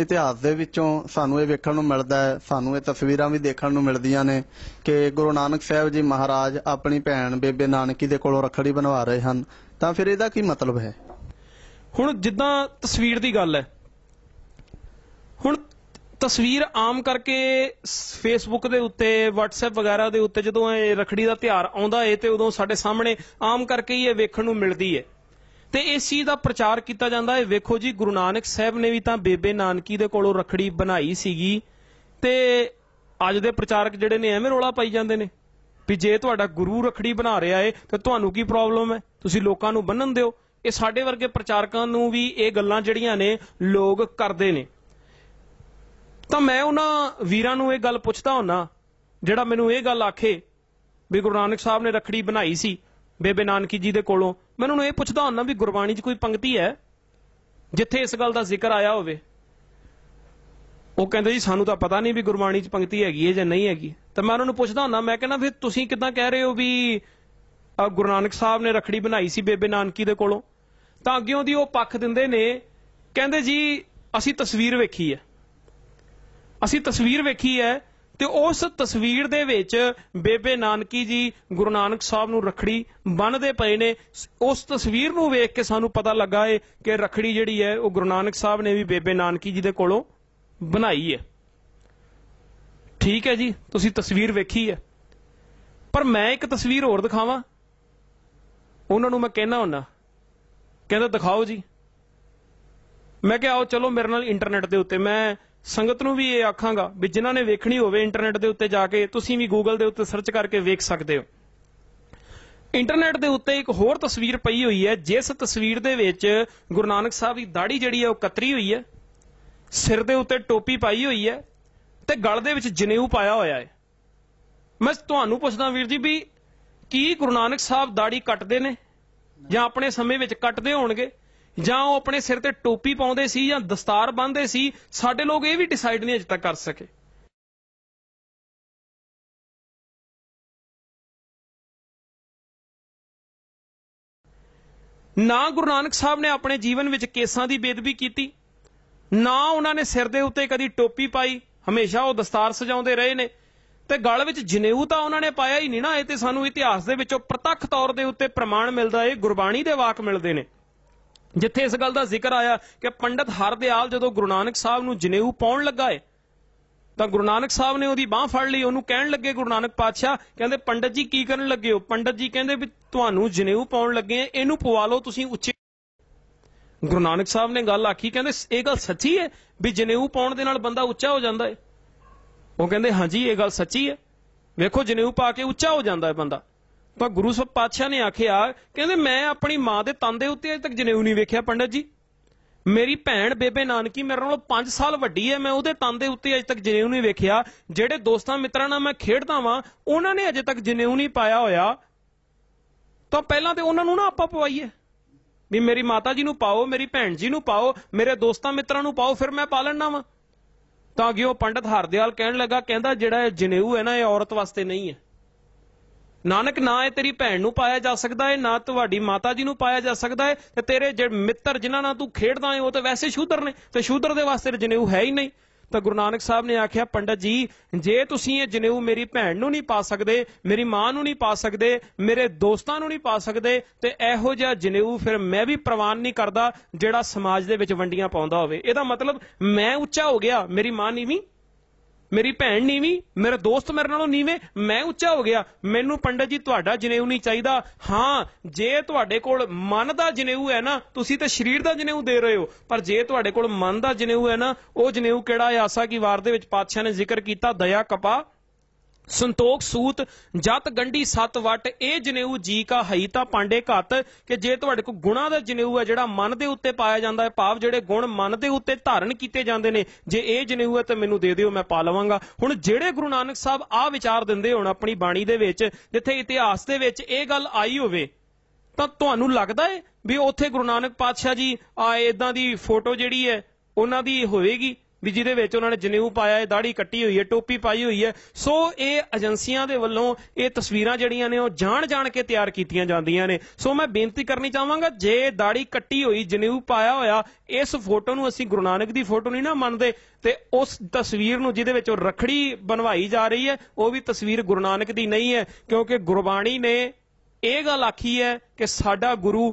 ਇਤਿਹਾਸ ਦੇ ਵਿੱਚੋਂ ਸਾਨੂੰ ਇਹ ਵੇਖਣ ਨੂੰ ਮਿਲਦਾ ਹੈ ਸਾਨੂੰ ਇਹ ਤਸਵੀਰਾਂ ਵੀ ਦੇਖਣ ਨੂੰ ਮਿਲਦੀਆਂ ਨੇ ਕਿ ਗੁਰੂ ਨਾਨਕ ਸਾਹਿਬ ਜੀ ਮਹਾਰਾਜ ਆਪਣੀ ਭੈਣ ਬੇਬੇ ਨਾਨਕੀ ਦੇ ਕੋਲੋਂ ਰਖੜੀ ਬਣਵਾ ਰਹੇ ਹਨ ਤਾਂ ਫਿਰ ਇਹਦਾ ਕੀ ਮਤਲਬ ਹੈ ਹੁਣ ਜਿੱਦਾਂ ਤਸਵੀਰ ਦੀ ਗੱਲ ਹੈ ਹੁਣ ਤਸਵੀਰ ਆਮ ਕਰਕੇ ਫੇਸਬੁੱਕ ਦੇ ਉੱਤੇ WhatsApp ਵਗੈਰਾ ਦੇ ਉੱਤੇ ਜਦੋਂ ਇਹ ਰਖੜੀ ਦਾ ਤਿਹਾਰ ਆਉਂਦਾ ਏ ਤੇ ਉਦੋਂ ਸਾਡੇ ਸਾਹਮਣੇ ਆਮ ਕਰਕੇ ਹੀ ਇਹ ਵੇਖਣ ਨੂੰ ਮਿਲਦੀ ਹੈ ਤੇ ਇਸ ਚੀਜ਼ ਦਾ ਪ੍ਰਚਾਰ ਕੀਤਾ ਜਾਂਦਾ ਹੈ ਵੇਖੋ ਜੀ ਗੁਰੂ ਨਾਨਕ ਸਾਹਿਬ ਨੇ ਵੀ ਤਾਂ ਬੇਬੇ ਨਾਨਕੀ ਦੇ ਕੋਲੋਂ ਰਖੜੀ ਬਣਾਈ ਸੀਗੀ ਤੇ ਅੱਜ ਦੇ ਪ੍ਰਚਾਰਕ ਜਿਹੜੇ ਨੇ ਐਵੇਂ ਰੋਲਾ ਪਾਈ ਜਾਂਦੇ ਨੇ ਵੀ ਜੇ ਤੁਹਾਡਾ ਗੁਰੂ ਰਖੜੀ ਬਣਾ ਰਿਹਾ ਏ ਤੇ ਤੁਹਾਨੂੰ ਕੀ ਪ੍ਰੋਬਲਮ ਹੈ ਤੁਸੀਂ ਲੋਕਾਂ ਨੂੰ ਬੰਨਣ ਦਿਓ ਇਹ ਸਾਡੇ ਵਰਗੇ ਪ੍ਰਚਾਰਕਾਂ ਨੂੰ ਵੀ ਇਹ ਗੱਲਾਂ ਜਿਹੜੀਆਂ ਨੇ ਲੋਕ ਕਰਦੇ ਨੇ ਤਾਂ ਮੈਂ ਉਹਨਾਂ ਵੀਰਾਂ ਨੂੰ ਇਹ ਗੱਲ ਪੁੱਛਦਾ ਹੁੰਨਾ ਜਿਹੜਾ ਮੈਨੂੰ ਇਹ ਗੱਲ ਆਖੇ ਵੀ ਗੁਰੂ ਨਾਨਕ ਸਾਹਿਬ ਨੇ ਰਖੜੀ ਬਣਾਈ ਸੀ ਬੇਬੇ ਨਾਨਕੀ ਜੀ ਦੇ ਕੋਲੋਂ ਮੈਂ ਉਹਨੂੰ ਇਹ ਪੁੱਛਦਾ ਹੁੰਦਾ ਵੀ ਗੁਰਬਾਣੀ 'ਚ ਕੋਈ ਪੰਕਤੀ ਹੈ ਜਿੱਥੇ ਇਸ ਗੱਲ ਦਾ ਜ਼ਿਕਰ ਆਇਆ ਹੋਵੇ ਉਹ ਕਹਿੰਦੇ ਜੀ ਸਾਨੂੰ ਤਾਂ ਪਤਾ ਨਹੀਂ ਵੀ ਗੁਰਬਾਣੀ 'ਚ ਪੰਕਤੀ ਹੈਗੀ ਹੈ ਜਾਂ ਨਹੀਂ ਹੈਗੀ ਤਾਂ ਮੈਂ ਉਹਨਾਂ ਨੂੰ ਪੁੱਛਦਾ ਹੁੰਦਾ ਮੈਂ ਕਹਿੰਦਾ ਫਿਰ ਤੁਸੀਂ ਕਿਦਾਂ ਕਹਿ ਰਹੇ ਹੋ ਵੀ ਗੁਰੂ ਨਾਨਕ ਸਾਹਿਬ ਨੇ ਰਖੜੀ ਬਣਾਈ ਸੀ ਬੇਬੇ ਨਾਨਕੀ ਦੇ ਕੋਲੋਂ ਤਾਂ ਅੱਗਿਓਂ ਦੀ ਉਹ ਪੱਖ ਦਿੰਦੇ ਨੇ ਕਹਿੰਦੇ ਜੀ ਅਸੀਂ ਤਸਵੀਰ ਵੇਖੀ ਹੈ ਅਸੀਂ ਤਸਵੀਰ ਵੇਖੀ ਹੈ ਤੇ ਉਸ ਤਸਵੀਰ ਦੇ ਵਿੱਚ ਬੇਬੇ ਨਾਨਕੀ ਜੀ ਗੁਰੂ ਨਾਨਕ ਸਾਹਿਬ ਨੂੰ ਰਖੜੀ ਬੰਨਦੇ ਪਏ ਨੇ ਉਸ ਤਸਵੀਰ ਨੂੰ ਵੇਖ ਕੇ ਸਾਨੂੰ ਪਤਾ ਲੱਗਾ ਏ ਕਿ ਰਖੜੀ ਜਿਹੜੀ ਹੈ ਉਹ ਗੁਰੂ ਨਾਨਕ ਸਾਹਿਬ ਨੇ ਵੀ ਬੇਬੇ ਨਾਨਕੀ ਜੀ ਦੇ ਕੋਲੋਂ ਬਣਾਈ ਹੈ ਠੀਕ ਹੈ ਜੀ ਤੁਸੀਂ ਤਸਵੀਰ ਵੇਖੀ ਹੈ ਪਰ ਮੈਂ ਇੱਕ ਤਸਵੀਰ ਹੋਰ ਦਿਖਾਵਾਂ ਉਹਨਾਂ ਨੂੰ ਮੈਂ ਕਹਿਣਾ ਹੁੰਦਾ ਕਹਿੰਦਾ ਦਿਖਾਓ ਜੀ ਮੈਂ ਕਿਹਾ ਆਓ ਚਲੋ ਮੇਰੇ ਨਾਲ ਇੰਟਰਨੈਟ ਦੇ ਉੱਤੇ ਮੈਂ ਸੰਗਤ ਨੂੰ ਵੀ ਇਹ ਆਖਾਂਗਾ ਵੀ ਜਿਨ੍ਹਾਂ ਨੇ ਵੇਖਣੀ ਹੋਵੇ ਇੰਟਰਨੈਟ ਦੇ ਉੱਤੇ ਜਾ ਕੇ ਤੁਸੀਂ ਵੀ ਗੂਗਲ ਦੇ ਉੱਤੇ ਸਰਚ ਕਰਕੇ ਵੇਖ ਸਕਦੇ ਹੋ ਇੰਟਰਨੈਟ ਦੇ ਉੱਤੇ ਇੱਕ ਹੋਰ ਤਸਵੀਰ ਪਈ ਹੋਈ ਹੈ ਜਿਸ ਤਸਵੀਰ ਦੇ ਵਿੱਚ ਗੁਰੂ ਨਾਨਕ ਸਾਹਿਬ ਦੀ ਦਾੜੀ ਜਿਹੜੀ ਹੈ ਉਹ ਕਤਰੀ ਹੋਈ ਹੈ ਸਿਰ ਦੇ ਉੱਤੇ ਟੋਪੀ ਪਾਈ ਹੋਈ ਹੈ ਤੇ ਗਲ ਦੇ ਵਿੱਚ ਜਨੇਊ ਪਾਇਆ ਹੋਇਆ ਹੈ ਮੈਂ ਤੁਹਾਨੂੰ ਪੁੱਛਦਾ ਵੀਰ ਜੀ ਵੀ ਕੀ ਗੁਰੂ ਨਾਨਕ ਸਾਹਿਬ ਦਾੜੀ ਕੱਟਦੇ ਨੇ ਜਾਂ ਆਪਣੇ ਸਮੇਂ ਵਿੱਚ ਕੱਟਦੇ ਹੋਣਗੇ ਜਾਂ ਉਹ ਆਪਣੇ ਸਿਰ ਤੇ ਟੋਪੀ ਪਾਉਂਦੇ ਸੀ ਜਾਂ ਦਸਤਾਰ ਬੰਨ੍ਹਦੇ ਸੀ ਸਾਡੇ ਲੋਕ ਇਹ ਵੀ ਡਿਸਾਈਡ ਨਹੀਂ ਅਜੇ ਤੱਕ ਕਰ ਸਕੇ ਨਾ ਗੁਰੂ ਨਾਨਕ ਸਾਹਿਬ ਨੇ ਆਪਣੇ ਜੀਵਨ ਵਿੱਚ ਕੇਸਾਂ ਦੀ ਬੇਦਬੀ ਕੀਤੀ ਨਾ ਉਹਨਾਂ ਨੇ ਸਿਰ ਦੇ ਉੱਤੇ ਕਦੀ ਟੋਪੀ ਪਾਈ ਹਮੇਸ਼ਾ ਉਹ ਦਸਤਾਰ ਸਜਾਉਂਦੇ ਰਹੇ ਨੇ ਤੇ ਗਲ ਵਿੱਚ ਜਨੇਊ ਤਾਂ ਉਹਨਾਂ ਨੇ ਪਾਇਆ ਹੀ ਨਹੀਂ ਨਾ ਇਹ ਤੇ ਸਾਨੂੰ ਇਤਿਹਾਸ ਦੇ ਵਿੱਚੋਂ ਪ੍ਰਤੱਖ ਤੌਰ ਦੇ ਉੱਤੇ ਪ੍ਰਮਾਣ ਮਿਲਦਾ ਹੈ ਗੁਰਬਾਣੀ ਦੇ ਵਾਕ ਮਿਲਦੇ ਨੇ ਜਿੱਥੇ ਇਸ ਗੱਲ ਦਾ ਜ਼ਿਕਰ ਆਇਆ ਕਿ ਪੰਡਤ ਹਰਦਿਆਲ ਜਦੋਂ ਗੁਰੂ ਨਾਨਕ ਸਾਹਿਬ ਨੂੰ ਜਨੇਊ ਪਾਉਣ ਲੱਗਾ ਏ ਤਾਂ ਗੁਰੂ ਨਾਨਕ ਸਾਹਿਬ ਨੇ ਉਹਦੀ ਬਾਹ ਫੜ ਲਈ ਉਹਨੂੰ ਕਹਿਣ ਲੱਗੇ ਗੁਰੂ ਨਾਨਕ ਪਾਤਸ਼ਾਹ ਕਹਿੰਦੇ ਪੰਡਤ ਜੀ ਕੀ ਕਰਨ ਲੱਗੇ ਹੋ ਪੰਡਤ ਜੀ ਕਹਿੰਦੇ ਵੀ ਤੁਹਾਨੂੰ ਜਨੇਊ ਪਾਉਣ ਲੱਗੇ ਆ ਇਹਨੂੰ ਪਵਾ ਲਓ ਤੁਸੀਂ ਉੱਚੇ ਗੁਰੂ ਨਾਨਕ ਸਾਹਿਬ ਨੇ ਗੱਲ ਆਖੀ ਕਹਿੰਦੇ ਇਹ ਗੱਲ ਸੱਚੀ ਹੈ ਵੀ ਜਨੇਊ ਪਾਉਣ ਦੇ ਨਾਲ ਬੰਦਾ ਉੱਚਾ ਹੋ ਜਾਂਦਾ ਹੈ ਉਹ ਕਹਿੰਦੇ ਹਾਂਜੀ ਇਹ ਗੱਲ ਸੱਚੀ ਹੈ ਵੇਖੋ ਜਨੇਊ ਪਾ ਕੇ ਉੱਚਾ ਹੋ ਜਾਂਦਾ ਹੈ ਬੰਦਾ ਤਾਂ ਗੁਰੂ ਸਾਹਿਬ ਪਾਤਸ਼ਾਹ ਨੇ ਆਖਿਆ ਕਹਿੰਦੇ ਮੈਂ ਆਪਣੀ ਮਾਂ ਦੇ ਤਨ ਦੇ ਉੱਤੇ ਅਜੇ ਤੱਕ ਜਨੇਊ ਨਹੀਂ ਵੇਖਿਆ ਪੰਡਤ ਜੀ ਮੇਰੀ ਭੈਣ ਬੇਬੇ ਨਾਨਕੀ ਮੇਰੇ ਨਾਲੋਂ 5 ਸਾਲ ਵੱਡੀ ਹੈ ਮੈਂ ਉਹਦੇ ਤਨ ਦੇ ਉੱਤੇ ਅਜੇ ਤੱਕ ਜਨੇਊ ਨਹੀਂ ਵੇਖਿਆ ਜਿਹੜੇ ਦੋਸਤਾਂ ਮਿੱਤਰਾਂ ਨਾਲ ਮੈਂ ਖੇਡਦਾ ਵਾਂ ਉਹਨਾਂ ਨੇ ਅਜੇ ਤੱਕ ਜਨੇਊ ਨਹੀਂ ਪਾਇਆ ਹੋਇਆ ਤਾਂ ਪਹਿਲਾਂ ਤੇ ਉਹਨਾਂ ਨੂੰ ਨਾ ਆਪਾਂ ਪਵਾਈਏ ਵੀ ਮੇਰੀ ਮਾਤਾ ਜੀ ਨੂੰ ਪਾਓ ਮੇਰੀ ਭੈਣ ਜੀ ਨੂੰ ਪਾਓ ਮੇਰੇ ਦੋਸਤਾਂ ਮਿੱਤਰਾਂ ਨੂੰ ਪਾਓ ਫਿਰ ਮੈਂ ਪਾ ਲੈਣਾ ਵਾਂ ਤਾਂ ਕਿ ਉਹ ਪੰਡਤ ਹਰਦੇਵਾਲ ਕਹਿਣ ਲੱਗਾ ਕਹਿੰਦਾ ਜਿਹੜਾ ਜਨੇਊ ਹੈ ਨਾ ਇਹ ਔਰਤ ਵਾਸਤੇ ਨਹੀਂ ਹੈ ਨਾਨਕ ਨਾ ਇਹ ਤੇਰੀ ਭੈਣ ਨੂੰ ਪਾਇਆ ਜਾ ਸਕਦਾ ਹੈ ਨਾ ਤੁਹਾਡੀ ਮਾਤਾ ਜੀ ਨੂੰ ਪਾਇਆ ਜਾ ਸਕਦਾ ਹੈ ਤੇ ਤੇਰੇ ਜਿਹੜੇ ਮਿੱਤਰ ਜਿਨ੍ਹਾਂ ਨਾਲ ਤੂੰ ਖੇਡਦਾ ਹੈ ਉਹ ਤਾਂ ਵੈਸੇ ਸ਼ੂਦਰ ਨੇ ਤੇ ਸ਼ੂਦਰ ਦੇ ਵਾਸਤੇ ਜਨੇਊ ਹੈ ਹੀ ਨਹੀਂ ਤਾਂ ਗੁਰੂ ਨਾਨਕ ਸਾਹਿਬ ਨੇ ਆਖਿਆ ਪੰਡਤ ਜੀ ਜੇ ਤੁਸੀਂ ਇਹ ਜਨੇਊ ਮੇਰੀ ਭੈਣ ਨੂੰ ਨਹੀਂ ਪਾ ਸਕਦੇ ਮੇਰੀ ਮਾਂ ਨੂੰ ਨਹੀਂ ਪਾ ਸਕਦੇ ਮੇਰੇ ਦੋਸਤਾਂ ਨੂੰ ਨਹੀਂ ਪਾ ਸਕਦੇ ਤੇ ਇਹੋ ਜਿਹਾ ਜਨੇਊ ਫਿਰ ਮੈਂ ਵੀ ਪ੍ਰਵਾਨ ਨਹੀਂ ਕਰਦਾ ਜਿਹੜਾ ਸਮਾਜ ਦੇ ਵਿੱਚ ਵੰਡੀਆਂ ਪਾਉਂਦਾ ਹੋਵੇ ਇਹਦਾ ਮਤਲਬ ਮੈਂ ਉੱਚਾ ਹੋ ਗਿਆ ਮੇਰੀ ਮਾਂ ਨਹੀਂ ਵੀ ਮੇਰੀ ਭੈਣ ਨੀਵੀਂ ਮੇਰਾ ਦੋਸਤ ਮੇਰੇ ਨਾਲੋਂ ਨੀਵੇਂ ਮੈਂ ਉੱਚਾ ਹੋ ਗਿਆ ਮੈਨੂੰ ਪੰਡਤ ਜੀ ਤੁਹਾਡਾ ਜਨੇਊ ਨਹੀਂ ਚਾਹੀਦਾ ਹਾਂ ਜੇ ਤੁਹਾਡੇ ਕੋਲ ਮਨ ਦਾ ਜਨੇਊ ਹੈ ਨਾ ਤੁਸੀਂ ਤੇ ਸਰੀਰ ਦਾ ਜਨੇਊ ਦੇ ਰਹੇ ਹੋ ਪਰ ਜੇ ਤੁਹਾਡੇ ਕੋਲ ਮਨ ਦਾ ਜਨੇਊ ਹੈ ਨਾ ਉਹ ਜਨੇਊ ਕਿਹੜਾ ਹੈ ਆਸਾ ਕੀ ਵਾਰ ਦੇ ਵਿੱਚ ਪਾਤਸ਼ਾਹ ਨੇ ਜ਼ਿਕਰ ਕੀਤਾ ਦਇਆ ਕਪਾ ਸੰਤੋਖ ਸੂਤ ਜਤ ਗੰਢੀ ਸਤ ਵਟ ਇਹ ਜਨੇਊ ਜੀ ਕਾ ਹਈ ਤਾਂ ਪਾਂਡੇ ਘਤ ਕਿ ਜੇ ਤੁਹਾਡੇ ਕੋ ਗੁਣਾ ਦਾ ਜਨੇਊ ਹੈ ਜਿਹੜਾ ਮਨ ਦੇ ਉੱਤੇ ਪਾਇਆ ਜਾਂਦਾ ਹੈ ਭਾਵ ਜਿਹੜੇ ਗੁਣ ਮਨ ਦੇ ਉੱਤੇ ਧਾਰਨ ਕੀਤੇ ਜਾਂਦੇ ਨੇ ਜੇ ਇਹ ਜਨੇਊ ਹੈ ਤਾਂ ਮੈਨੂੰ ਦੇ ਦਿਓ ਮੈਂ ਪਾ ਲਵਾਂਗਾ ਹੁਣ ਜਿਹੜੇ ਗੁਰੂ ਨਾਨਕ ਸਾਹਿਬ ਆ ਵਿਚਾਰ ਦਿੰਦੇ ਹੋਣ ਆਪਣੀ ਬਾਣੀ ਦੇ ਵਿੱਚ ਜਿੱਥੇ ਇਤਿਹਾਸ ਦੇ ਵਿੱਚ ਇਹ ਗੱਲ ਆਈ ਹੋਵੇ ਤਾਂ ਤੁਹਾਨੂੰ ਲੱਗਦਾ ਹੈ ਵੀ ਉੱਥੇ ਗੁਰੂ ਨਾਨਕ ਪਾਤਸ਼ਾਹ ਜੀ ਆ ਇਦਾਂ ਦੀ ਫੋਟੋ ਜਿਹੜੀ ਹੈ ਉਹਨਾਂ ਦੀ ਹੋਵੇਗੀ ਵੀ ਜਿਹਦੇ ਵਿੱਚ ਉਹਨਾਂ ਨੇ ਜਨੇਊ ਪਾਇਆ ਹੈ ਦਾੜੀ ਕੱਟੀ ਹੋਈ ਹੈ ਟੋਪੀ ਪਾਈ ਹੋਈ ਹੈ ਸੋ ਇਹ ਏਜੰਸੀਆਂ ਦੇ ਵੱਲੋਂ ਇਹ ਤਸਵੀਰਾਂ ਜਿਹੜੀਆਂ ਨੇ ਉਹ ਜਾਣ-ਜਾਣ ਕੇ ਤਿਆਰ ਕੀਤੀਆਂ ਜਾਂਦੀਆਂ ਨੇ ਸੋ ਮੈਂ ਬੇਨਤੀ ਕਰਨੀ ਚਾਹਾਂਗਾ ਜੇ ਦਾੜੀ ਕੱਟੀ ਹੋਈ ਜਨੇਊ ਪਾਇਆ ਹੋਇਆ ਇਸ ਫੋਟੋ ਨੂੰ ਅਸੀਂ ਗੁਰੂ ਨਾਨਕ ਦੀ ਫੋਟੋ ਨਹੀਂ ਨਾ ਮੰਨਦੇ ਤੇ ਉਸ ਤਸਵੀਰ ਨੂੰ ਜਿਹਦੇ ਵਿੱਚ ਉਹ ਰਖੜੀ ਬਣਵਾਈ ਜਾ ਰਹੀ ਹੈ ਉਹ ਵੀ ਤਸਵੀਰ ਗੁਰੂ ਨਾਨਕ ਦੀ ਨਹੀਂ ਹੈ ਕਿਉਂਕਿ ਗੁਰਬਾਣੀ ਨੇ ਇਹ ਗੱਲ ਆਖੀ ਹੈ ਕਿ ਸਾਡਾ ਗੁਰੂ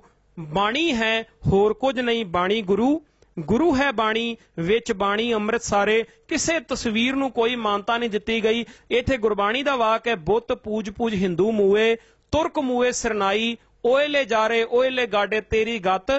ਬਾਣੀ ਹੈ ਹੋਰ ਕੁਝ ਨਹੀਂ ਬਾਣੀ ਗੁਰੂ ਗੁਰੂ ਹੈ ਬਾਣੀ ਵਿੱਚ ਬਾਣੀ ਅੰਮ੍ਰਿਤ ਸਾਰੇ ਕਿਸੇ ਤਸਵੀਰ ਨੂੰ ਕੋਈ ਮਾਨਤਾ ਨਹੀਂ ਦਿੱਤੀ ਗਈ ਇੱਥੇ ਗੁਰਬਾਣੀ ਦਾ ਵਾਕ ਹੈ ਬੁੱਤ ਪੂਜ ਪੂਜ ਹਿੰਦੂ ਮੂਏ ਤੁਰਕ ਮੂਏ ਸਰਨਾਈ ਓਇਲੇ ਜਾਰੇ ਓਇਲੇ ਗਾਡੇ ਤੇਰੀ ਗਤ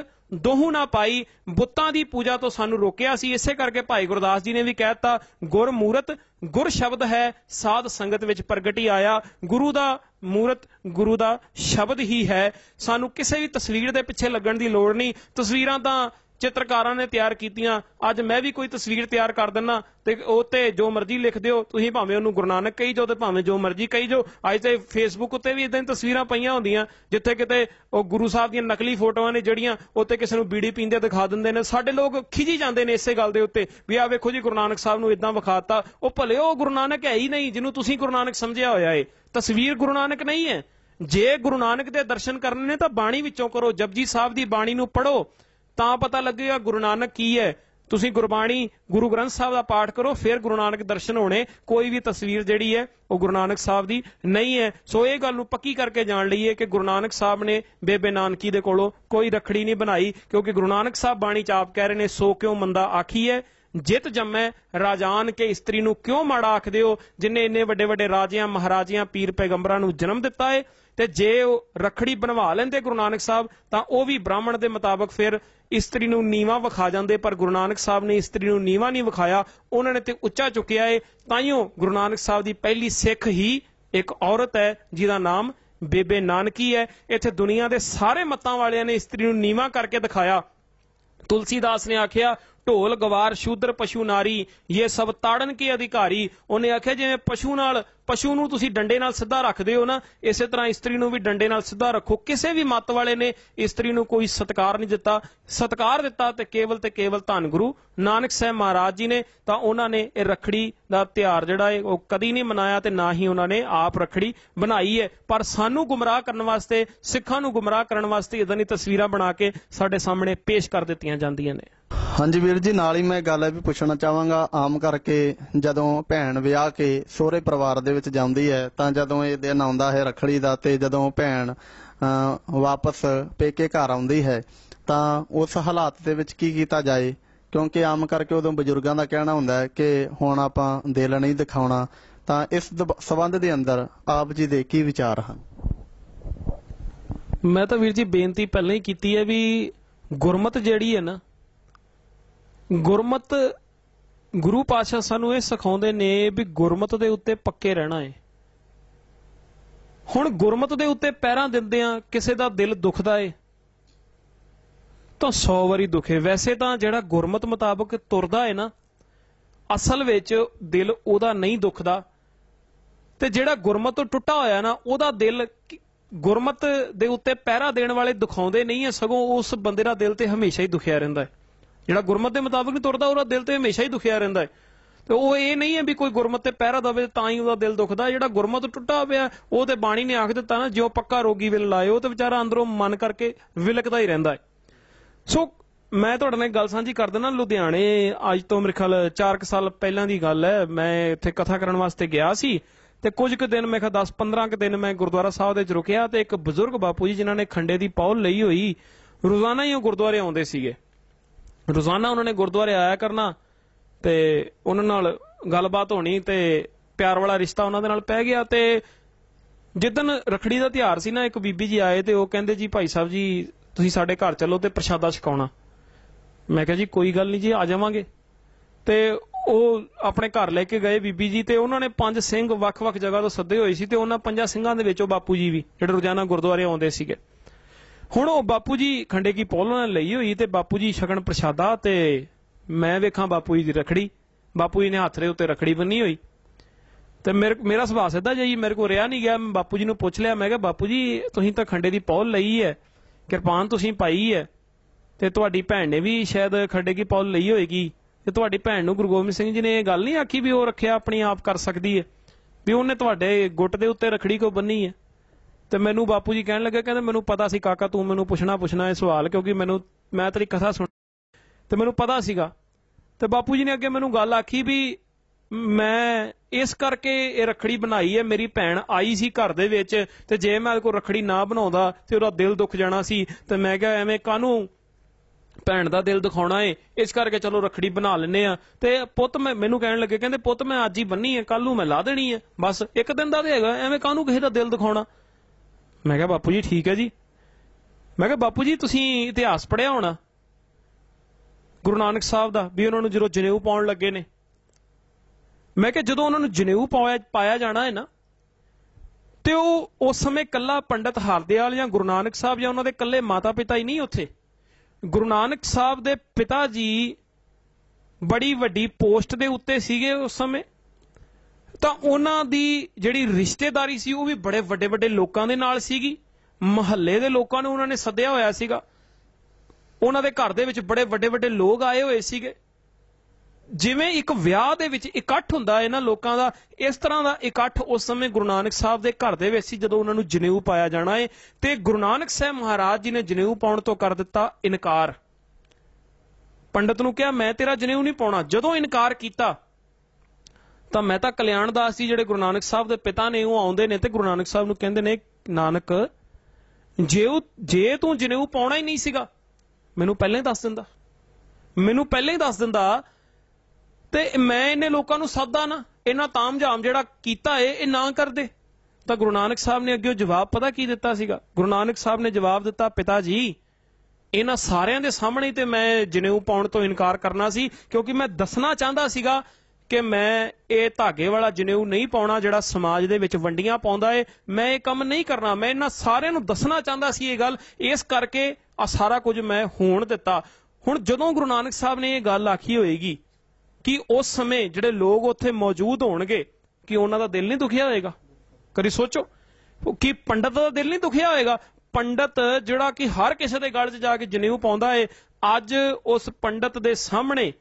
ਦੋਹੂ ਨਾ ਪਾਈ ਬੁੱਤਾਂ ਦੀ ਪੂਜਾ ਤੋਂ ਸਾਨੂੰ ਰੋਕਿਆ ਸੀ ਇਸੇ ਕਰਕੇ ਭਾਈ ਗੁਰਦਾਸ ਜੀ ਨੇ ਵੀ ਕਹਿਤਾ ਗੁਰ ਮੂਰਤ ਗੁਰ ਸ਼ਬਦ ਹੈ ਸਾਧ ਸੰਗਤ ਵਿੱਚ ਪ੍ਰਗਟੀ ਆਇਆ ਗੁਰੂ ਦਾ ਮੂਰਤ ਗੁਰੂ ਦਾ ਸ਼ਬਦ ਹੀ ਹੈ ਸਾਨੂੰ ਕਿਸੇ ਵੀ ਤਸਵੀਰ ਦੇ ਪਿੱਛੇ ਲੱਗਣ ਦੀ ਲੋੜ ਨਹੀਂ ਤਸਵੀਰਾਂ ਤਾਂ ਚਿੱਤਰਕਾਰਾਂ ਨੇ ਤਿਆਰ ਕੀਤੀਆਂ ਅੱਜ ਮੈਂ ਵੀ ਕੋਈ ਤਸਵੀਰ ਤਿਆਰ ਕਰ ਦਿੰਨਾ ਤੇ ਉਹ ਤੇ ਜੋ ਮਰਜ਼ੀ ਲਿਖ ਦਿਓ ਤੁਸੀਂ ਭਾਵੇਂ ਉਹਨੂੰ ਗੁਰੂ ਨਾਨਕ ਕਹੀ ਜੋ ਤੇ ਭਾਵੇਂ ਜੋ ਮਰਜ਼ੀ ਕਹੀ ਜੋ ਅੱਜ ਤੇ ਫੇਸਬੁੱਕ ਉੱਤੇ ਵੀ ਇਦਾਂ ਤਸਵੀਰਾਂ ਪਈਆਂ ਹੁੰਦੀਆਂ ਜਿੱਥੇ ਕਿਤੇ ਉਹ ਗੁਰੂ ਸਾਹਿਬ ਦੀਆਂ ਨਕਲੀ ਫੋਟੋਆਂ ਨੇ ਜਿਹੜੀਆਂ ਉੱਤੇ ਕਿਸੇ ਨੂੰ ਬੀੜੀ ਪੀਂਦੇ ਦਿਖਾ ਦਿੰਦੇ ਨੇ ਸਾਡੇ ਲੋਕ ਖਿਜੀ ਜਾਂਦੇ ਨੇ ਇਸੇ ਗੱਲ ਦੇ ਉੱਤੇ ਵੀ ਆ ਵੇਖੋ ਜੀ ਗੁਰੂ ਨਾਨਕ ਸਾਹਿਬ ਨੂੰ ਇਦਾਂ ਵਿਖਾਤਾ ਉਹ ਭਲੇ ਉਹ ਗੁਰੂ ਨਾਨਕ ਹੈ ਹੀ ਨਹੀਂ ਜਿਹਨੂੰ ਤੁਸੀਂ ਗੁਰੂ ਨਾਨਕ ਸਮਝਿਆ ਹੋਇਆ ਏ ਤਸਵੀਰ ਗੁਰੂ ਨਾਨਕ ਨਹੀਂ ਹੈ ਜੇ ਗੁਰੂ ਨਾਨਕ ਦੇ ਦਰਸ਼ਨ ਕਰਨੇ ਨੇ ਤਾਂ ਬਾਣੀ ਵਿੱਚੋਂ ਕਰੋ ਜਪਜੀ ਸਾਹਿਬ ਦੀ ਬਾਣੀ ਨੂੰ ਪੜੋ ਤਾਂ ਪਤਾ ਲੱਗੇਗਾ ਗੁਰੂ ਨਾਨਕ ਕੀ ਹੈ ਤੁਸੀਂ ਗੁਰਬਾਣੀ ਗੁਰੂ ਗ੍ਰੰਥ ਸਾਹਿਬ ਦਾ ਪਾਠ ਕਰੋ ਫਿਰ ਗੁਰੂ ਨਾਨਕ ਦਰਸ਼ਨ ਹੋਣੇ ਕੋਈ ਵੀ ਤਸਵੀਰ ਜਿਹੜੀ ਹੈ ਉਹ ਗੁਰੂ ਨਾਨਕ ਸਾਹਿਬ ਦੀ ਨਹੀਂ ਹੈ ਸੋ ਇਹ ਗੱਲ ਨੂੰ ਪੱਕੀ ਕਰਕੇ ਜਾਣ ਲਈਏ ਕਿ ਗੁਰੂ ਨਾਨਕ ਸਾਹਿਬ ਨੇ ਬੇਬੇ ਨਾਨਕੀ ਦੇ ਕੋਲੋਂ ਕੋਈ ਰਖੜੀ ਨਹੀਂ ਬਣਾਈ ਕਿਉਂਕਿ ਗੁਰੂ ਨਾਨਕ ਸਾਹਿਬ ਬਾਣੀ ਚ ਆਪ ਕਹਿ ਰਹੇ ਨੇ ਸੋ ਕਿਉਂ ਮੰਦਾ ਆਖੀ ਹੈ ਜਿਤ ਜੰਮੈ ਰਾਜਾਨ ਕੇ ਇਸਤਰੀ ਨੂੰ ਕਿਉਂ ਮਾੜਾ ਆਖਦੇ ਹੋ ਜਿਨੇ ਇੰਨੇ ਵੱਡੇ ਵੱਡੇ ਰਾਜਿਆਂ ਮਹਾਰਾਜਿਆਂ ਪੀਰ ਪੈਗੰਬਰਾਂ ਨੂੰ ਜਨਮ ਦਿੱਤਾ ਏ ਤੇ ਜੇ ਉਹ ਰਖੜੀ ਬਣਵਾ ਲੈਂਦੇ ਗੁਰੂ ਨਾਨਕ ਸਾਹਿਬ ਤਾਂ ਉਹ ਵੀ ਬ੍ਰਾਹਮਣ ਦੇ ਮੁਤਾਬਕ ਫਿਰ ਇਸਤਰੀ ਨੂੰ ਨੀਵਾ ਵਿਖਾ ਜਾਂਦੇ ਪਰ ਗੁਰੂ ਨਾਨਕ ਸਾਹਿਬ ਨੇ ਇਸਤਰੀ ਨੂੰ ਨੀਵਾ ਨਹੀਂ ਵਿਖਾਇਆ ਉਹਨਾਂ ਨੇ ਤੇ ਉੱਚਾ ਚੁੱਕਿਆ ਏ ਤਾਈਓ ਗੁਰੂ ਨਾਨਕ ਸਾਹਿਬ ਦੀ ਪਹਿਲੀ ਸਿੱਖ ਹੀ ਇੱਕ ਔਰਤ ਹੈ ਜਿਹਦਾ ਨਾਮ ਬੇਬੇ ਨਾਨਕੀ ਹੈ ਇੱਥੇ ਦੁਨੀਆ ਦੇ ਸਾਰੇ ਮਤਾਂ ਵਾਲਿਆਂ ਨੇ ਇਸਤਰੀ ਨੂੰ ਨੀਵਾ ਕਰਕੇ ਦਿਖਾਇਆ ਤੁਲਸੀਦਾਸ ਨੇ ਆਖਿਆ ਢੋਲ ਗਵਾਰ ਸ਼ੂਦਰ ਪਸ਼ੂ ਨਾਰੀ ਇਹ ਸਭ ਤਾੜਨ ਕੇ ਅਧਿਕਾਰੀ ਉਹਨੇ ਆਖਿਆ ਜਿਵੇਂ ਪਸ਼ੂ ਨਾਲ ਪਸ਼ੂ ਨੂੰ ਤੁਸੀਂ ਡੰਡੇ ਨਾਲ ਸਿੱਧਾ ਰੱਖਦੇ ਹੋ ਨਾ ਇਸੇ ਤਰ੍ਹਾਂ ਇਸਤਰੀ ਨੂੰ ਵੀ ਡੰਡੇ ਨਾਲ ਸਿੱਧਾ ਰੱਖੋ ਕਿਸੇ ਵੀ ਮਤ ਵਾਲੇ ਨੇ ਇਸਤਰੀ ਨੂੰ ਕੋਈ ਸਤਕਾਰ ਨਹੀਂ ਦਿੱਤਾ ਸਤਕਾਰ ਦਿੱਤਾ ਤੇ ਕੇਵਲ ਤੇ ਕੇਵਲ ਧੰਨ ਗੁਰੂ ਨਾਨਕ ਸਾਹਿਬ ਮਹਾਰਾਜ ਜੀ ਨੇ ਤਾਂ ਉਹਨਾਂ ਨੇ ਇਹ ਰਖੜੀ ਦਾ ਤਿਹਾਰ ਜਿਹੜਾ ਹੈ ਉਹ ਕਦੀ ਨਹੀਂ ਮਨਾਇਆ ਤੇ ਨਾ ਹੀ ਉਹਨਾਂ ਨੇ ਆਪ ਰਖੜੀ ਬਣਾਈ ਹੈ ਪਰ ਸਾਨੂੰ ਗੁੰਮਰਾਹ ਕਰਨ ਵਾਸਤੇ ਸਿੱਖਾਂ ਨੂੰ ਗੁੰਮਰਾਹ ਕਰਨ ਵਾਸਤੇ ਇਦਾਂ ਦੀ ਤਸਵੀਰਾਂ ਬਣਾ ਕੇ ਸਾਡੇ ਸਾਹਮਣੇ ਪੇਸ਼ ਕਰ ਦਿੱਤੀਆਂ ਜਾਂਦੀਆਂ ਨੇ ਹਾਂਜੀ ਵੀਰ ਜੀ ਨਾਲ ਹੀ ਮੈਂ ਗੱਲ ਇਹ ਵੀ ਪੁੱਛਣਾ ਚਾਹਾਂਗਾ ਆਮ ਕਰਕੇ ਜਦੋਂ ਭੈਣ ਵਿਆਹ ਕੇ ਸਹੁਰੇ ਪਰਿਵਾਰ ਦੇ ਵਿੱਚ ਜਾਂਦੀ ਹੈ ਤਾਂ ਜਦੋਂ ਇਹ ਦਿਨ ਆਉਂਦਾ ਹੈ ਰਖੜੀ ਦਾ ਤੇ ਜਦੋਂ ਭੈਣ ਵਾਪਸ ਪੇਕੇ ਘਰ ਆਉਂਦੀ ਹੈ ਤਾਂ ਉਸ ਹਾਲਾਤ ਦੇ ਵਿੱਚ ਕੀ ਕੀਤਾ ਜਾਏ ਕਿਉਂਕਿ ਆਮ ਕਰਕੇ ਉਦੋਂ ਬਜ਼ੁਰਗਾਂ ਦਾ ਕਹਿਣਾ ਹੁੰਦਾ ਹੈ ਕਿ ਹੁਣ ਆਪਾਂ ਦਿਲ ਨਹੀਂ ਦਿਖਾਉਣਾ ਤਾਂ ਇਸ ਸਬੰਧ ਦੇ ਅੰਦਰ ਆਪ ਜੀ ਦੇ ਕੀ ਵਿਚਾਰ ਹਨ ਮੈਂ ਤਾਂ ਵੀਰ ਜੀ ਬੇਨਤੀ ਪਹਿਲਾਂ ਹੀ ਕੀਤੀ ਹੈ ਵੀ ਗੁਰਮਤ ਜਿਹੜੀ ਹੈ ਨਾ ਗੁਰਮਤ ਗੁਰੂ ਪਾਤਸ਼ਾਹ ਸਾਨੂੰ ਇਹ ਸਿਖਾਉਂਦੇ ਨੇ ਵੀ ਗੁਰਮਤ ਦੇ ਉੱਤੇ ਪੱਕੇ ਰਹਿਣਾ ਹੈ ਹੁਣ ਗੁਰਮਤ ਦੇ ਉੱਤੇ ਪੈਰਾਂ ਦਿੰਦੇ ਆ ਕਿਸੇ ਦਾ ਦਿਲ ਦੁਖਦਾ ਏ ਤਾਂ 100 ਵਾਰੀ ਦੁਖੇ ਵੈਸੇ ਤਾਂ ਜਿਹੜਾ ਗੁਰਮਤ ਮੁਤਾਬਕ ਤੁਰਦਾ ਏ ਨਾ ਅਸਲ ਵਿੱਚ ਦਿਲ ਉਹਦਾ ਨਹੀਂ ਦੁਖਦਾ ਤੇ ਜਿਹੜਾ ਗੁਰਮਤ ਤੋਂ ਟੁੱਟਾ ਹੋਇਆ ਨਾ ਉਹਦਾ ਦਿਲ ਗੁਰਮਤ ਦੇ ਉੱਤੇ ਪਹਿਰਾ ਦੇਣ ਵਾਲੇ ਦਿਖਾਉਂਦੇ ਨਹੀਂ ਐ ਸਗੋਂ ਉਸ ਬੰਦੇ ਦਾ ਦਿਲ ਤੇ ਹਮੇਸ਼ਾ ਹੀ ਦੁਖਿਆ ਰਹਿੰਦਾ ਹੈ ਜਿਹੜਾ ਗੁਰਮਤ ਦੇ ਮੁਤਾਬਕ ਨਹੀਂ ਤੁਰਦਾ ਉਹਦਾ ਦਿਲ ਤੇ ਹਮੇਸ਼ਾ ਹੀ ਦੁਖਿਆ ਰਹਿੰਦਾ ਹੈ ਤੇ ਉਹ ਇਹ ਨਹੀਂ ਹੈ ਵੀ ਕੋਈ ਗੁਰਮਤ ਤੇ ਪਹਿਰਾ ਦਵੇ ਤਾਂ ਹੀ ਉਹਦਾ ਦਿਲ ਦੁਖਦਾ ਜਿਹੜਾ ਗੁਰਮਤ ਟੁੱਟਾ ਪਿਆ ਉਹ ਤੇ ਬਾਣੀ ਨੇ ਆਖ ਦਿੱਤਾ ਨਾ ਜਿਉ ਪੱਕਾ ਰੋਗੀ ਵਿਲ ਲਾਇਓ ਤੇ ਵਿਚਾਰਾ ਅੰਦਰੋਂ ਮਨ ਕਰਕੇ ਵਿਲਕਦਾ ਹੀ ਰਹਿੰਦਾ ਹੈ ਸੋ ਮੈਂ ਤੁਹਾਡੇ ਨਾਲ ਗੱਲ ਸਾਂਝੀ ਕਰ ਦਿੰਦਾ ਲੁਧਿਆਣੇ ਅੱਜ ਤੋਂ ਮੇਰੇ ਖਿਆਲ 4 ਸਾਲ ਪਹਿਲਾਂ ਦੀ ਗੱਲ ਹੈ ਮੈਂ ਇੱਥੇ ਕਥਾ ਕਰਨ ਵਾਸਤੇ ਗਿਆ ਸੀ ਤੇ ਕੁਝ ਕੁ ਦਿਨ ਮੈਂ ਖਾ 10 15 ਕੁ ਦਿਨ ਮੈਂ ਗੁਰਦੁਆਰਾ ਸਾਹਿਬ ਦੇ ਚ ਰੁਕਿਆ ਤੇ ਇੱਕ ਬਜ਼ੁਰਗ ਬਾਪੂ ਜੀ ਜਿਨ੍ਹਾਂ ਨੇ ਖੰਡੇ ਦੀ ਪੌਲ ਲਈ ਹੋਈ ਰੋਜ਼ਾਨਾ ਹੀ ਉਹ ਗੁਰਦੁਆਰੇ ਆਉਂਦੇ ਸੀਗੇ ਰੋਜ਼ਾਨਾ ਉਹਨਾਂ ਨੇ ਗੁਰਦੁਆਰੇ ਆਇਆ ਕਰਨਾ ਤੇ ਉਹਨਾਂ ਨਾਲ ਗੱਲਬਾਤ ਹੋਣੀ ਤੇ ਪਿਆਰ ਵਾਲਾ ਰਿਸ਼ਤਾ ਉਹਨਾਂ ਦੇ ਨਾਲ ਪੈ ਗਿਆ ਤੇ ਜਿੱਦਨ ਰਖੜੀ ਦਾ ਤਿਹਾਰ ਸੀ ਨਾ ਇੱਕ ਬੀਬੀ ਜੀ ਆਏ ਤੇ ਉਹ ਕਹਿੰਦੇ ਜੀ ਭਾਈ ਸਾਹਿਬ ਜੀ ਤੁਸੀਂ ਸਾਡੇ ਘਰ ਚੱਲੋ ਤੇ ਪ੍ਰਸ਼ਾਦਾ ਛਕਾਉਣਾ ਮੈਂ ਕਿਹਾ ਜੀ ਕੋਈ ਗੱਲ ਨਹੀਂ ਜੀ ਆ ਜਾਵਾਂਗੇ ਤੇ ਉਹ ਆਪਣੇ ਘਰ ਲੈ ਕੇ ਗਏ ਬੀਬੀ ਜੀ ਤੇ ਉਹਨਾਂ ਨੇ ਪੰਜ ਸਿੰਘ ਵੱਖ-ਵੱਖ ਜਗ੍ਹਾ ਤੋਂ ਸੱਦੇ ਹੋਏ ਸੀ ਤੇ ਉਹਨਾਂ ਪੰਜਾਂ ਸਿੰਘਾਂ ਦੇ ਵਿੱਚੋਂ ਬਾਪੂ ਜੀ ਵੀ ਜਿਹੜੇ ਰੋਜ਼ਾਨਾ ਗੁਰਦੁਆਰੇ ਆਉਂਦੇ ਸੀਗੇ ਹੁਣ ਉਹ ਬਾਪੂ ਜੀ ਖੰਡੇ ਕੀ ਨਾਲ ਲਈ ਹੋਈ ਤੇ ਬਾਪੂ ਜੀ ਛਕਣ ਪ੍ਰਸ਼ਾਦਾ ਤੇ ਮੈਂ ਵੇਖਾਂ ਬਾਪੂ ਜੀ ਦੀ ਰਖੜੀ ਬਾਪੂ ਜੀ ਨੇ ਹੱਥ ਰੇ ਉੱਤੇ ਰਖੜੀ ਬੰਨੀ ਹੋਈ ਤੇ ਮੇਰਾ ਸੁਭਾਅ ਸਿੱਧਾ ਜਾਈ ਮੇਰੇ ਕੋ ਰਿਆ ਨਹੀਂ ਗਿਆ ਮੈਂ ਬਾਪੂ ਜੀ ਨੂੰ ਪੁੱਛ ਲਿਆ ਮੈਂ ਕਿਹਾ ਬਾਪੂ ਜੀ ਤੁਸੀਂ ਤਾਂ ਖੰਡੇ ਦੀ ਪੌਲ ਲਈ ਹੈ ਕਿਰਪਾਨ ਤੁਸੀਂ ਪਾਈ ਹੈ ਤੇ ਤੁਹਾਡੀ ਭੈਣ ਨੇ ਵੀ ਸ਼ਾਇਦ ਖੰਡੇ ਕੀ ਪੌਲ ਲਈ ਹੋਏਗੀ ਤੇ ਤੁਹਾਡੀ ਭੈਣ ਨੂੰ ਗੁਰੂ ਗੋਬਿੰਦ ਸਿੰਘ ਜੀ ਨੇ ਇਹ ਗੱਲ ਨਹੀਂ ਆਖੀ ਵੀ ਉਹ ਰੱਖਿਆ ਆਪਣੀ ਆਪ ਕਰ ਸਕਦੀ ਹੈ ਵੀ ਉਹਨੇ ਤੁਹਾਡੇ ਗੁੱਟ ਦੇ ਉੱਤੇ ਰਖੜੀ ਕੋ ਬੰਨੀ ਹੈ ਤੇ ਮੈਨੂੰ ਬਾਪੂ ਜੀ ਕਹਿਣ ਲੱਗੇ ਕਹਿੰਦੇ ਮੈਨੂੰ ਪਤਾ ਸੀ ਕਾਕਾ ਤੂੰ ਮੈਨੂੰ ਪੁੱਛਣਾ ਪੁੱਛਣਾ ਇਹ ਸਵਾਲ ਕਿਉਂਕਿ ਮੈਨੂੰ ਮੈਂ ਤੇਰੀ ਕਥਾ ਸੁਣ ਤੇ ਮੈਨੂੰ ਪਤਾ ਸੀਗਾ ਤੇ ਬਾਪੂ ਜੀ ਨੇ ਅੱਗੇ ਮੈਨੂੰ ਗੱਲ ਆਖੀ ਵੀ ਮੈਂ ਇਸ ਕਰਕੇ ਇਹ ਰਖੜੀ ਬਣਾਈ ਹੈ ਮੇਰੀ ਭੈਣ ਆਈ ਸੀ ਘਰ ਦੇ ਵਿੱਚ ਤੇ ਜੇ ਮੈਂ ਕੋ ਰਖੜੀ ਨਾ ਬਣਾਉਂਦਾ ਤੇ ਉਹਦਾ ਦਿਲ ਦੁਖ ਜਾਣਾ ਸੀ ਤੇ ਮੈਂ ਕਿਹਾ ਐਵੇਂ ਕਾਨੂੰ ਭੈਣ ਦਾ ਦਿਲ ਦਿਖਾਉਣਾ ਏ ਇਸ ਕਰਕੇ ਚਲੋ ਰਖੜੀ ਬਣਾ ਲੈਨੇ ਆ ਤੇ ਪੁੱਤ ਮੈਂ ਮੈਨੂੰ ਕਹਿਣ ਲੱਗੇ ਕਹਿੰਦੇ ਪੁੱਤ ਮੈਂ ਅੱਜ ਹੀ ਬੰਨੀ ਹੈ ਕੱਲ ਨੂੰ ਮੈਂ ਲਾ ਦੇਣੀ ਹੈ ਬਸ ਇੱਕ ਦਿਨ ਦਾ ਤੇ ਹੈਗਾ ਐਵੇਂ ਕਾਨੂੰ ਕਿਸੇ ਦਾ ਦਿਲ ਦਿਖਾਉਣਾ ਮੈਂ ਕਿਹਾ ਬਾਪੂ ਜੀ ਠੀਕ ਹੈ ਜੀ ਮੈਂ ਕਿਹਾ ਬਾਪੂ ਜੀ ਤੁਸੀਂ ਇਤਿਹਾਸ ਪੜਿਆ ਹੋਣਾ ਗੁਰੂ ਨਾਨਕ ਸਾਹਿਬ ਦਾ ਵੀ ਉਹਨਾਂ ਨੂੰ ਜਦੋਂ ਜਨੇਊ ਪਾਉਣ ਲੱਗੇ ਨੇ ਮੈਂ ਕਿਹਾ ਜਦੋਂ ਉਹਨਾਂ ਨੂੰ ਜਨੇਊ ਪਾਇਆ ਜਾਣਾ ਹੈ ਨਾ ਤੇ ਉਹ ਉਸ ਸਮੇਂ ਕੱਲਾ ਪੰਡਤ ਹਰਦੇਵਾਲ ਜਾਂ ਗੁਰੂ ਨਾਨਕ ਸਾਹਿਬ ਜਾਂ ਉਹਨਾਂ ਦੇ ਕੱਲੇ ਮਾਤਾ ਪਿਤਾ ਹੀ ਨਹੀਂ ਉੱਥੇ ਗੁਰੂ ਨਾਨਕ ਸਾਹਿਬ ਦੇ ਪਿਤਾ ਜੀ ਬੜੀ ਵੱਡੀ ਪੋਸਟ ਦੇ ਉੱਤੇ ਸੀਗੇ ਉਸ ਸਮੇਂ ਤਾਂ ਉਹਨਾਂ ਦੀ ਜਿਹੜੀ ਰਿਸ਼ਤੇਦਾਰੀ ਸੀ ਉਹ ਵੀ ਬੜੇ ਵੱਡੇ ਵੱਡੇ ਲੋਕਾਂ ਦੇ ਨਾਲ ਸੀਗੀ ਮਹੱਲੇ ਦੇ ਲੋਕਾਂ ਨੂੰ ਉਹਨਾਂ ਨੇ ਸੱਦਿਆ ਹੋਇਆ ਸੀਗਾ ਉਹਨਾਂ ਦੇ ਘਰ ਦੇ ਵਿੱਚ ਬੜੇ ਵੱਡੇ ਵੱਡੇ ਲੋਕ ਆਏ ਹੋਏ ਸੀਗੇ ਜਿਵੇਂ ਇੱਕ ਵਿਆਹ ਦੇ ਵਿੱਚ ਇਕੱਠ ਹੁੰਦਾ ਹੈ ਨਾ ਲੋਕਾਂ ਦਾ ਇਸ ਤਰ੍ਹਾਂ ਦਾ ਇਕੱਠ ਉਸ ਸਮੇਂ ਗੁਰੂ ਨਾਨਕ ਸਾਹਿਬ ਦੇ ਘਰ ਦੇ ਵਿੱਚ ਸੀ ਜਦੋਂ ਉਹਨਾਂ ਨੂੰ ਜਨੇਊ ਪਾਇਆ ਜਾਣਾ ਹੈ ਤੇ ਗੁਰੂ ਨਾਨਕ ਸਾਹਿਬ ਮਹਾਰਾਜ ਜੀ ਨੇ ਜਨੇਊ ਪਾਉਣ ਤੋਂ ਕਰ ਦਿੱਤਾ ਇਨਕਾਰ ਪੰਡਤ ਨੂੰ ਕਿਹਾ ਮੈਂ ਤੇਰਾ ਜਨੇਊ ਨਹੀਂ ਪਾਉਣਾ ਜਦੋਂ ਇਨਕਾਰ ਕੀਤਾ ਤਾਂ ਮੈਂ ਤਾਂ ਕਲਿਆਣ ਦਾਸ ਜੀ ਜਿਹੜੇ ਗੁਰੂ ਨਾਨਕ ਸਾਹਿਬ ਦੇ ਪਿਤਾ ਨੇ ਉਹ ਆਉਂਦੇ ਨੇ ਤੇ ਗੁਰੂ ਨਾਨਕ ਸਾਹਿਬ ਨੂੰ ਕਹਿੰਦੇ ਨੇ ਨਾਨਕ ਜੇ ਉਹ ਜੇ ਤੂੰ ਜਨੇਊ ਪਾਉਣਾ ਹੀ ਨਹੀਂ ਸੀਗਾ ਮੈਨੂੰ ਪਹਿਲਾਂ ਹੀ ਦੱਸ ਦਿੰਦਾ ਮੈਨੂੰ ਪਹਿਲਾਂ ਹੀ ਦੱਸ ਦਿੰਦਾ ਤੇ ਮੈਂ ਇਹਨੇ ਲੋਕਾਂ ਨੂੰ ਸਾਦਾ ਨਾ ਇਹਨਾਂ ਤਾਮਝਾਮ ਜਿਹੜਾ ਕੀਤਾ ਏ ਇਹ ਨਾ ਕਰਦੇ ਤਾਂ ਗੁਰੂ ਨਾਨਕ ਸਾਹਿਬ ਨੇ ਅੱਗੇ ਜਵਾਬ ਪਤਾ ਕੀ ਦਿੱਤਾ ਸੀਗਾ ਗੁਰੂ ਨਾਨਕ ਸਾਹਿਬ ਨੇ ਜਵਾਬ ਦਿੱਤਾ ਪਿਤਾ ਜੀ ਇਹਨਾਂ ਸਾਰਿਆਂ ਦੇ ਸਾਹਮਣੇ ਤੇ ਮੈਂ ਜਨੇਊ ਪਾਉਣ ਤੋਂ ਇਨਕਾਰ ਕਰਨਾ ਸੀ ਕਿਉਂਕਿ ਮੈਂ ਦੱਸਣਾ ਚਾਹੁੰਦਾ ਸੀਗਾ ਕਿ ਮੈਂ ਇਹ ਧਾਗੇ ਵਾਲਾ ਜਨੇਊ ਨਹੀਂ ਪਾਉਣਾ ਜਿਹੜਾ ਸਮਾਜ ਦੇ ਵਿੱਚ ਵੰਡੀਆਂ ਪਾਉਂਦਾ ਏ ਮੈਂ ਇਹ ਕੰਮ ਨਹੀਂ ਕਰਨਾ ਮੈਂ ਇਹਨਾਂ ਸਾਰਿਆਂ ਨੂੰ ਦੱਸਣਾ ਚਾਹੁੰਦਾ ਸੀ ਇਹ ਗੱਲ ਇਸ ਕਰਕੇ ਆ ਸਾਰਾ ਕੁਝ ਮੈਂ ਹੋਣ ਦਿੱਤਾ ਹੁਣ ਜਦੋਂ ਗੁਰੂ ਨਾਨਕ ਸਾਹਿਬ ਨੇ ਇਹ ਗੱਲ ਆਖੀ ਹੋਏਗੀ ਕਿ ਉਸ ਸਮੇਂ ਜਿਹੜੇ ਲੋਕ ਉੱਥੇ ਮੌਜੂਦ ਹੋਣਗੇ ਕਿ ਉਹਨਾਂ ਦਾ ਦਿਲ ਨਹੀਂ ਦੁਖਿਆ ਹੋਏਗਾ ਕਰੀ ਸੋਚੋ ਕਿ ਪੰਡਤ ਦਾ ਦਿਲ ਨਹੀਂ ਦੁਖਿਆ ਹੋਏਗਾ ਪੰਡਤ ਜਿਹੜਾ ਕਿ ਹਰ ਕਿਸੇ ਦੇ ਗਲ 'ਚ ਜਾ ਕੇ ਜਨੇਊ ਪਾਉਂਦਾ ਏ ਅੱਜ ਉਸ ਪੰਡਤ ਦੇ ਸਾਹਮਣੇ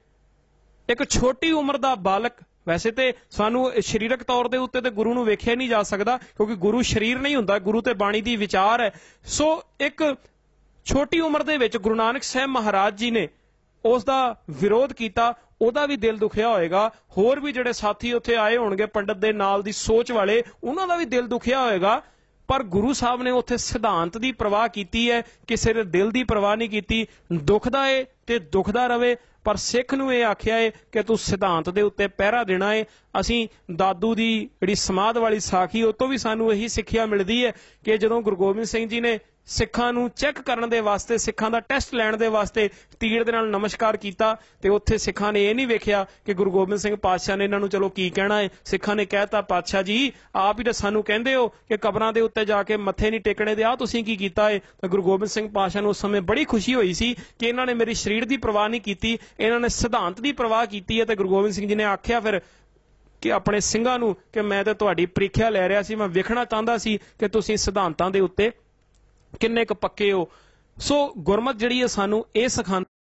ਇੱਕ ਛੋਟੀ ਉਮਰ ਦਾ ਬਾਲਕ ਵੈਸੇ ਤੇ ਸਾਨੂੰ ਸਰੀਰਕ ਤੌਰ ਦੇ ਉੱਤੇ ਤੇ ਗੁਰੂ ਨੂੰ ਵੇਖਿਆ ਨਹੀਂ ਜਾ ਸਕਦਾ ਕਿਉਂਕਿ ਗੁਰੂ ਸਰੀਰ ਨਹੀਂ ਹੁੰਦਾ ਗੁਰੂ ਤੇ ਬਾਣੀ ਦੀ ਵਿਚਾਰ ਹੈ ਸੋ ਇੱਕ ਛੋਟੀ ਉਮਰ ਦੇ ਵਿੱਚ ਗੁਰੂ ਨਾਨਕ ਸਾਹਿਬ ਮਹਾਰਾਜ ਜੀ ਨੇ ਉਸ ਦਾ ਵਿਰੋਧ ਕੀਤਾ ਉਹਦਾ ਵੀ ਦਿਲ ਦੁਖਿਆ ਹੋਏਗਾ ਹੋਰ ਵੀ ਜਿਹੜੇ ਸਾਥੀ ਉੱਥੇ ਆਏ ਹੋਣਗੇ ਪੰਡਤ ਦੇ ਨਾਲ ਦੀ ਸੋਚ ਵਾਲੇ ਉਹਨਾਂ ਦਾ ਵੀ ਦਿਲ ਦੁਖਿਆ ਹੋਏਗਾ ਪਰ ਗੁਰੂ ਸਾਹਿਬ ਨੇ ਉੱਥੇ ਸਿਧਾਂਤ ਦੀ ਪ੍ਰਵਾਹ ਕੀਤੀ ਹੈ ਕਿਸੇ ਦੇ ਦਿਲ ਦੀ ਪ੍ਰਵਾਹ ਨਹੀਂ ਕੀਤੀ ਦੁਖਦਾ ਏ ਤੇ ਦੁਖਦਾ ਰਵੇ ਪਰ ਸਿੱਖ ਨੂੰ ਇਹ ਆਖਿਆ ਏ ਕਿ ਤੂੰ ਸਿਧਾਂਤ ਦੇ ਉੱਤੇ ਪਹਿਰਾ ਦੇਣਾ ਏ ਅਸੀਂ ਦਾਦੂ ਦੀ ਜਿਹੜੀ ਸਮਾਧ ਵਾਲੀ ਸਾਖੀ ਉਹ ਤੋਂ ਵੀ ਸਾਨੂੰ ਇਹੀ ਸਿੱਖਿਆ ਮਿਲਦੀ ਹੈ ਕਿ ਜਦੋਂ ਗੁਰੂ ਗੋਬਿੰਦ ਸਿੰਘ ਜੀ ਨੇ ਸਿੱਖਾਂ ਨੂੰ ਚੈੱਕ ਕਰਨ ਦੇ ਵਾਸਤੇ ਸਿੱਖਾਂ ਦਾ ਟੈਸਟ ਲੈਣ ਦੇ ਵਾਸਤੇ ਤੀਰ ਦੇ ਨਾਲ ਨਮਸਕਾਰ ਕੀਤਾ ਤੇ ਉੱਥੇ ਸਿੱਖਾਂ ਨੇ ਇਹ ਨਹੀਂ ਵੇਖਿਆ ਕਿ ਗੁਰੂ ਗੋਬਿੰਦ ਸਿੰਘ ਪਾਤਸ਼ਾਹ ਨੇ ਇਹਨਾਂ ਨੂੰ ਚਲੋ ਕੀ ਕਹਿਣਾ ਹੈ ਸਿੱਖਾਂ ਨੇ ਕਹਿਤਾ ਪਾਤਸ਼ਾਹ ਜੀ ਆਪ ਹੀ ਤਾਂ ਸਾਨੂੰ ਕਹਿੰਦੇ ਹੋ ਕਿ ਕਬਰਾਂ ਦੇ ਉੱਤੇ ਜਾ ਕੇ ਮੱਥੇ ਨਹੀਂ ਟੇਕਣੇ ਦੇ ਆ ਤੁਸੀਂ ਕੀ ਕੀਤਾ ਹੈ ਤਾਂ ਗੁਰੂ ਗੋਬਿੰਦ ਸਿੰਘ ਪਾਤਸ਼ਾਹ ਨੂੰ ਉਸ ਸਮੇਂ ਬੜੀ ਖੁਸ਼ੀ ਹੋਈ ਸੀ ਕਿ ਇਹਨਾਂ ਨੇ ਮੇਰੀ ਸਰੀਰ ਦੀ ਪਰਵਾਹ ਨਹੀਂ ਕੀਤੀ ਇਹਨਾਂ ਨੇ ਸਿਧਾਂਤ ਦੀ ਪਰਵਾਹ ਕੀਤੀ ਹੈ ਤੇ ਗੁਰੂ ਗੋਬਿੰਦ ਸਿੰਘ ਜੀ ਨੇ ਆਖਿਆ ਫਿਰ ਕਿ ਆਪਣੇ ਸਿੰਘਾਂ ਨੂੰ ਕਿ ਮੈਂ ਤਾਂ ਤੁਹਾਡੀ ਪ੍ਰੀਖਿਆ ਲੈ ਰਿਹਾ ਸੀ ਮੈਂ ਵੇਖਣਾ ਚਾਹੁੰਦਾ ਸੀ ਕਿ ਤੁਸੀਂ ਸਿਧਾਂਤਾਂ ਦੇ ਉੱਤੇ ਕਿੰਨੇ ਕੁ ਪੱਕੇ ਹੋ ਸੋ ਗੁਰਮਤ ਜਿਹੜੀ ਹੈ ਸਾਨੂੰ ਇਹ ਸਿਖਾਉਂਦੀ